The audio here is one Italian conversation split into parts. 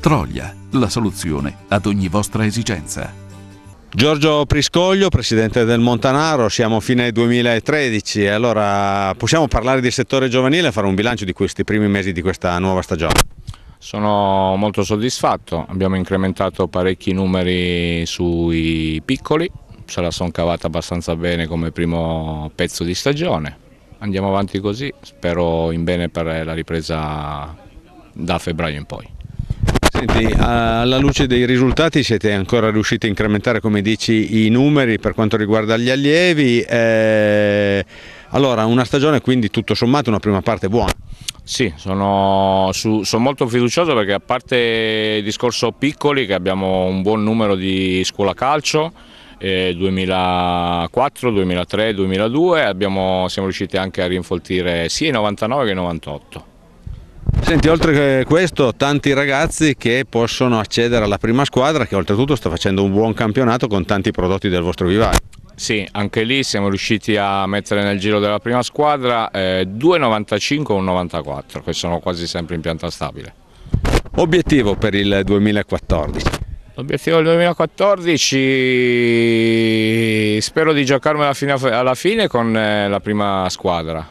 Troglia, la soluzione ad ogni vostra esigenza. Giorgio Priscoglio, presidente del Montanaro, siamo fine 2013 e allora possiamo parlare di settore giovanile e fare un bilancio di questi primi mesi di questa nuova stagione? Sono molto soddisfatto, abbiamo incrementato parecchi numeri sui piccoli, ce la sono cavata abbastanza bene come primo pezzo di stagione, andiamo avanti così, spero in bene per la ripresa da febbraio in poi. Senti, alla luce dei risultati siete ancora riusciti a incrementare, come dici, i numeri per quanto riguarda gli allievi. Eh, allora, una stagione quindi tutto sommato una prima parte buona. Sì, sono, su, sono, molto fiducioso perché a parte il discorso piccoli che abbiamo un buon numero di scuola calcio, eh, 2004, 2003, 2002, abbiamo, siamo riusciti anche a rinfoltire sia i 99 che i 98. Senti, oltre a questo, tanti ragazzi che possono accedere alla prima squadra che oltretutto sta facendo un buon campionato con tanti prodotti del vostro vivaio. Sì, anche lì siamo riusciti a mettere nel giro della prima squadra eh, 2,95 e 1,94, che sono quasi sempre in pianta stabile. Obiettivo per il 2014? L'obiettivo del 2014 spero di giocarmela alla fine con eh, la prima squadra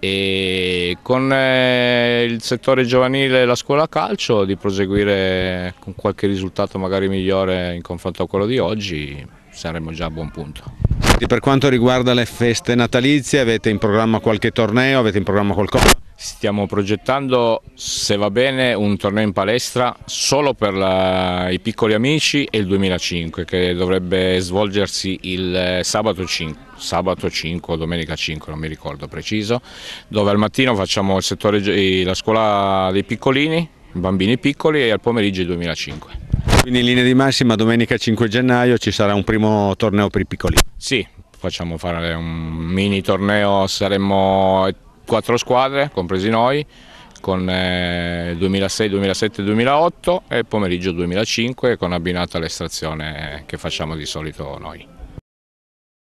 e con eh, il settore giovanile e la scuola calcio di proseguire con qualche risultato magari migliore in confronto a quello di oggi saremmo già a buon punto. E per quanto riguarda le feste natalizie avete in programma qualche torneo, avete in programma qualcosa? Stiamo progettando, se va bene, un torneo in palestra solo per la, i piccoli amici e il 2005 che dovrebbe svolgersi il eh, sabato 5, sabato 5 o domenica 5, non mi ricordo preciso, dove al mattino facciamo settore, la scuola dei piccolini, bambini piccoli e al pomeriggio il 2005. Quindi in linea di massima domenica 5 gennaio ci sarà un primo torneo per i piccolini Sì, facciamo fare un mini torneo, saremmo quattro squadre, compresi noi, con eh, 2006, 2007, 2008 e pomeriggio 2005 con abbinata l'estrazione eh, che facciamo di solito noi.